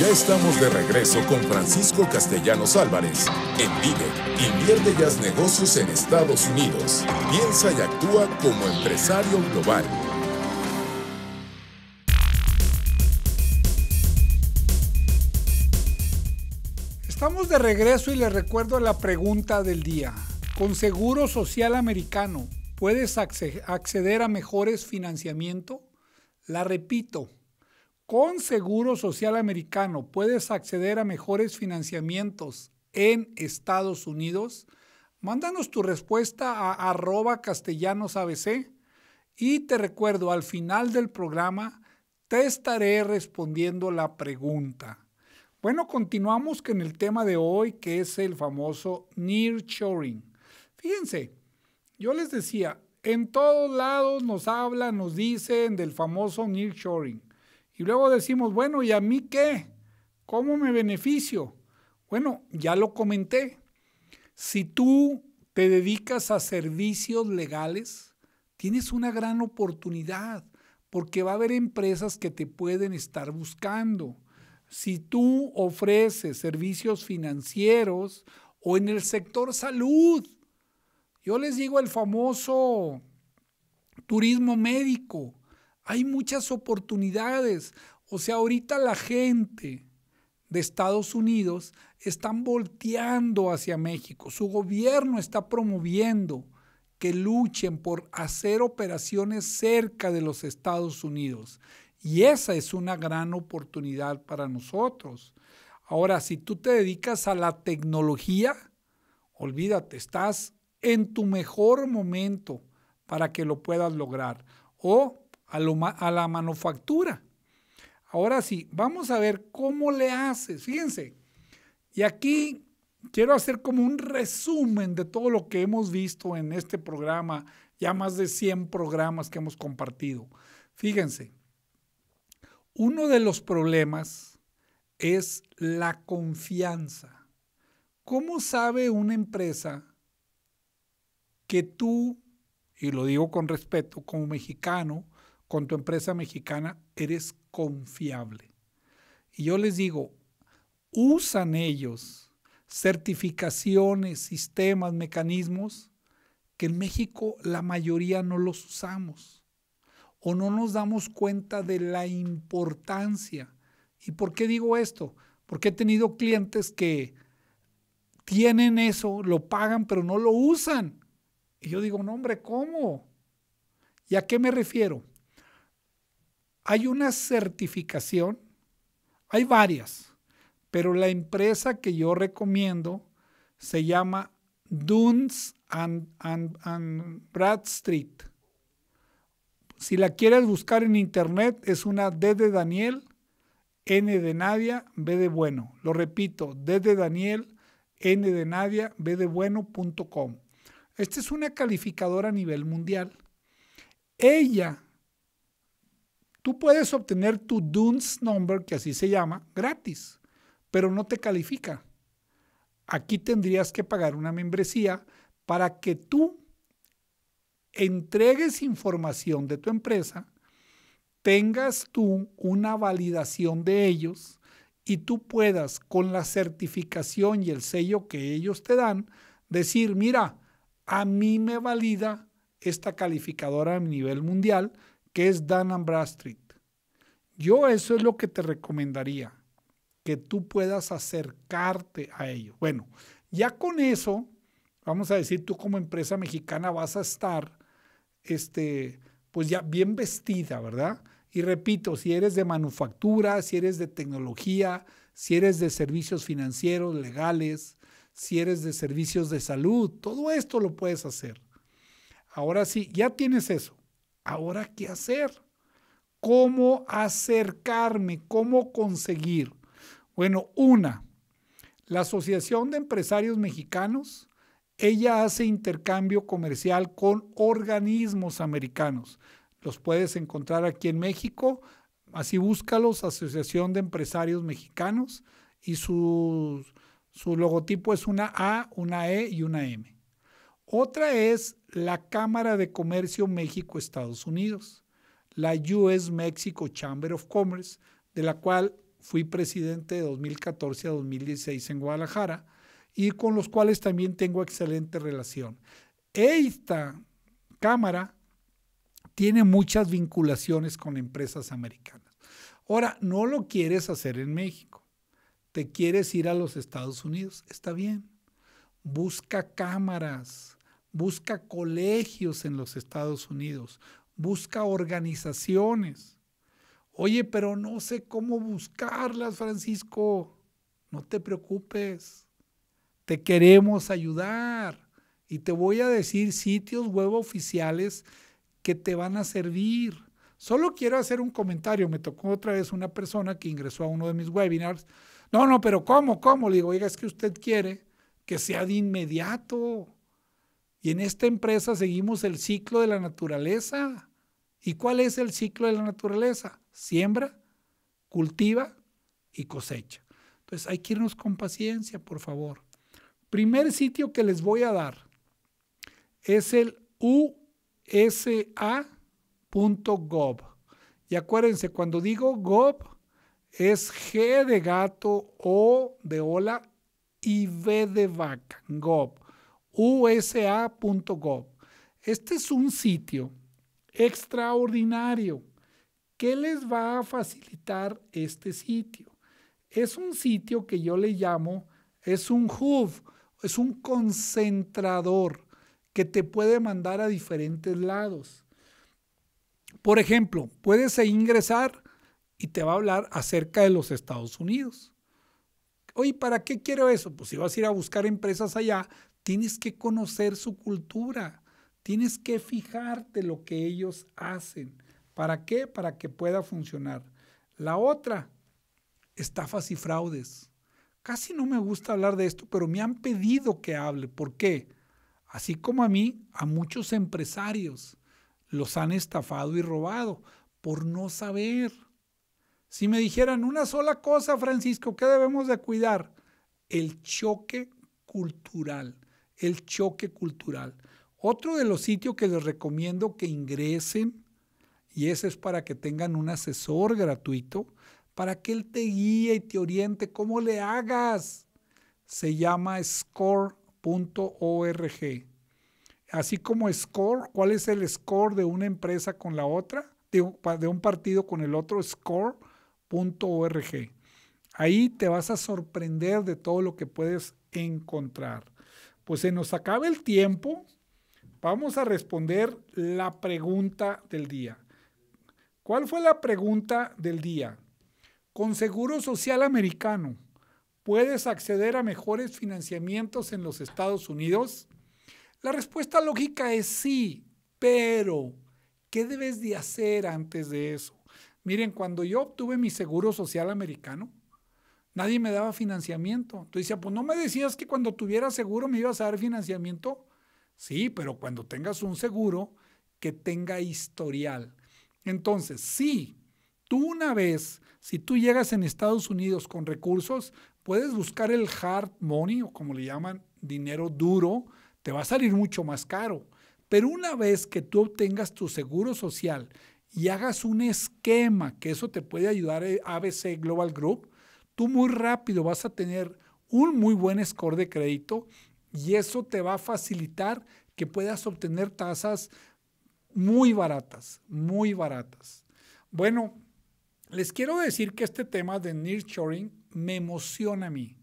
Ya estamos de regreso con Francisco Castellanos Álvarez. En Vive, invierte ya negocios en Estados Unidos. Piensa y actúa como empresario global. Estamos de regreso y les recuerdo la pregunta del día. ¿Con Seguro Social Americano puedes acceder a mejores financiamiento? La repito, con Seguro Social Americano puedes acceder a mejores financiamientos en Estados Unidos. Mándanos tu respuesta a arroba castellanosabc y te recuerdo, al final del programa te estaré respondiendo la pregunta. Bueno, continuamos con el tema de hoy que es el famoso nearshoring. Fíjense, yo les decía, en todos lados nos hablan, nos dicen del famoso nearshoring. Y luego decimos, bueno, ¿y a mí qué? ¿Cómo me beneficio? Bueno, ya lo comenté. Si tú te dedicas a servicios legales, tienes una gran oportunidad porque va a haber empresas que te pueden estar buscando. Si tú ofreces servicios financieros o en el sector salud, yo les digo el famoso turismo médico. Hay muchas oportunidades. O sea, ahorita la gente de Estados Unidos están volteando hacia México. Su gobierno está promoviendo que luchen por hacer operaciones cerca de los Estados Unidos. Y esa es una gran oportunidad para nosotros. Ahora, si tú te dedicas a la tecnología, olvídate, estás en tu mejor momento para que lo puedas lograr. O a, la manufactura. Ahora sí, vamos a ver cómo le haces. Fíjense, y aquí quiero hacer como un resumen de todo lo que hemos visto en este programa, ya más de 100 programas que hemos compartido. Fíjense, uno de los problemas es la confianza. ¿Cómo sabe una empresa que tú, y lo digo con respeto, como mexicano, con tu empresa mexicana, eres confiable. Y yo les digo, usan ellos certificaciones, sistemas, mecanismos que en México la mayoría no los usamos o no nos damos cuenta de la importancia. ¿Y por qué digo esto? Porque he tenido clientes que tienen eso, lo pagan, pero no lo usan. Y yo digo, no hombre, ¿cómo? ¿Y a qué me refiero? Hay una certificación, hay varias, pero la empresa que yo recomiendo se llama Duns and, Bradstreet. Si la quieres buscar en internet, es una D de Daniel, N de Nadia, B de Bueno. Lo repito, D de Daniel, N de Nadia, B de Bueno.com. Esta es una calificadora a nivel mundial. Ella Tú puedes obtener tu DUNS number, que así se llama, gratis, pero no te califica. Aquí tendrías que pagar una membresía para que tú entregues información de tu empresa, tengas tú una validación de ellos y tú puedas con la certificación y el sello que ellos te dan decir, mira, a mí me valida esta calificadora a nivel mundial que es Dan Street. Yo eso es lo que te recomendaría, que tú puedas acercarte a ello. Bueno, ya con eso, vamos a decir, tú como empresa mexicana vas a estar, este, pues ya bien vestida, ¿verdad? Y repito, si eres de manufactura, si eres de tecnología, si eres de servicios financieros, legales, si eres de servicios de salud, todo esto lo puedes hacer. Ahora sí, ya tienes eso. Ahora, ¿qué hacer? ¿Cómo acercarme? ¿Cómo conseguir? Bueno, una, la Asociación de Empresarios Mexicanos, ella hace intercambio comercial con organismos americanos. Los puedes encontrar aquí en México, así búscalos, Asociación de Empresarios Mexicanos, y su, su logotipo es una A, una E y una M. Otra es la Cámara de Comercio México-Estados Unidos, la US Mexico Chamber of Commerce, de la cual fui presidente de 2014 a 2016 en Guadalajara y con los cuales también tengo excelente relación. Esta Cámara tiene muchas vinculaciones con empresas americanas. Ahora, no lo quieres hacer en México, te quieres ir a los Estados Unidos, está bien, busca cámaras busca colegios en los Estados Unidos, busca organizaciones. Oye, pero no sé cómo buscarlas, Francisco. No te preocupes. Te queremos ayudar. Y te voy a decir sitios web oficiales que te van a servir. Solo quiero hacer un comentario. Me tocó otra vez una persona que ingresó a uno de mis webinars. No, no, pero ¿cómo? ¿Cómo? Le digo, oiga, es que usted quiere que sea de inmediato. Y en esta empresa seguimos el ciclo de la naturaleza. ¿Y cuál es el ciclo de la naturaleza? Siembra, cultiva y cosecha. Entonces hay que irnos con paciencia, por favor. Primer sitio que les voy a dar es el usa.gov. Y acuérdense, cuando digo gov, es G de gato, O de ola y V de vaca, gov usa.gov. Este es un sitio extraordinario. ¿Qué les va a facilitar este sitio? Es un sitio que yo le llamo, es un hub, es un concentrador que te puede mandar a diferentes lados. Por ejemplo, puedes ingresar y te va a hablar acerca de los Estados Unidos. Oye, ¿para qué quiero eso? Pues si vas a ir a buscar empresas allá, Tienes que conocer su cultura. Tienes que fijarte lo que ellos hacen. ¿Para qué? Para que pueda funcionar. La otra, estafas y fraudes. Casi no me gusta hablar de esto, pero me han pedido que hable. ¿Por qué? Así como a mí, a muchos empresarios los han estafado y robado por no saber. Si me dijeran una sola cosa, Francisco, ¿qué debemos de cuidar? El choque cultural el choque cultural. Otro de los sitios que les recomiendo que ingresen, y ese es para que tengan un asesor gratuito, para que él te guíe y te oriente cómo le hagas, se llama score.org. Así como score, ¿cuál es el score de una empresa con la otra? De, un partido con el otro, score.org. Ahí te vas a sorprender de todo lo que puedes encontrar pues se nos acaba el tiempo. Vamos a responder la pregunta del día. ¿Cuál fue la pregunta del día? Con Seguro Social Americano, ¿puedes acceder a mejores financiamientos en los Estados Unidos? La respuesta lógica es sí, pero ¿qué debes de hacer antes de eso? Miren, cuando yo obtuve mi Seguro Social Americano, Nadie me daba financiamiento. Entonces decía, pues no me decías que cuando tuviera seguro me ibas a dar financiamiento. Sí, pero cuando tengas un seguro que tenga historial. Entonces, sí, tú una vez, si tú llegas en Estados Unidos con recursos, puedes buscar el hard money o como le llaman, dinero duro, te va a salir mucho más caro. Pero una vez que tú obtengas tu seguro social y hagas un esquema, que eso te puede ayudar eh, ABC Global Group, tú muy rápido vas a tener un muy buen score de crédito y eso te va a facilitar que puedas obtener tasas muy baratas, muy baratas. Bueno, les quiero decir que este tema de nearshoring me emociona a mí.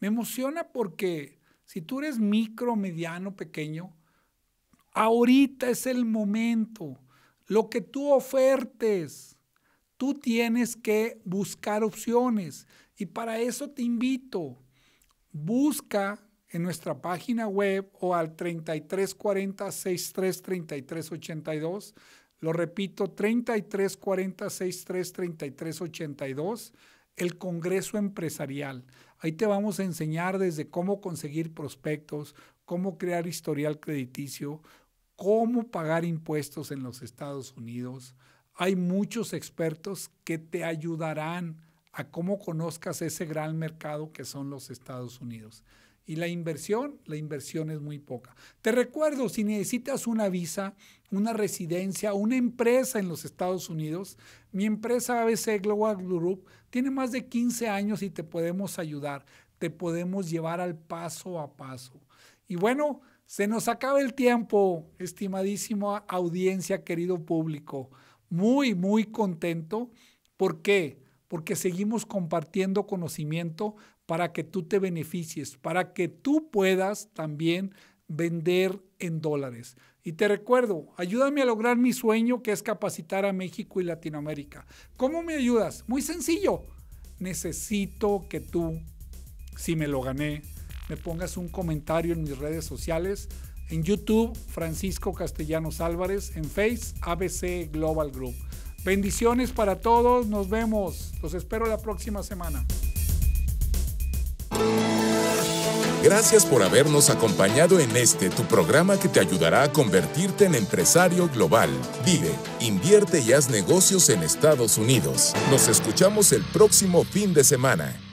Me emociona porque si tú eres micro, mediano, pequeño, ahorita es el momento. Lo que tú ofertes, Tú tienes que buscar opciones y para eso te invito. Busca en nuestra página web o al 3340 633382. Lo repito, 3340 633382, el Congreso Empresarial. Ahí te vamos a enseñar desde cómo conseguir prospectos, cómo crear historial crediticio, cómo pagar impuestos en los Estados Unidos, hay muchos expertos que te ayudarán a cómo conozcas ese gran mercado que son los Estados Unidos. Y la inversión, la inversión es muy poca. Te recuerdo, si necesitas una visa, una residencia, una empresa en los Estados Unidos, mi empresa ABC Global Group tiene más de 15 años y te podemos ayudar, te podemos llevar al paso a paso. Y bueno, se nos acaba el tiempo, estimadísima audiencia, querido público muy, muy contento. ¿Por qué? Porque seguimos compartiendo conocimiento para que tú te beneficies, para que tú puedas también vender en dólares. Y te recuerdo, ayúdame a lograr mi sueño que es capacitar a México y Latinoamérica. ¿Cómo me ayudas? Muy sencillo. Necesito que tú, si me lo gané, me pongas un comentario en mis redes sociales en YouTube, Francisco Castellanos Álvarez. En Face, ABC Global Group. Bendiciones para todos. Nos vemos. Los espero la próxima semana. Gracias por habernos acompañado en este tu programa que te ayudará a convertirte en empresario global. Vive, invierte y haz negocios en Estados Unidos. Nos escuchamos el próximo fin de semana.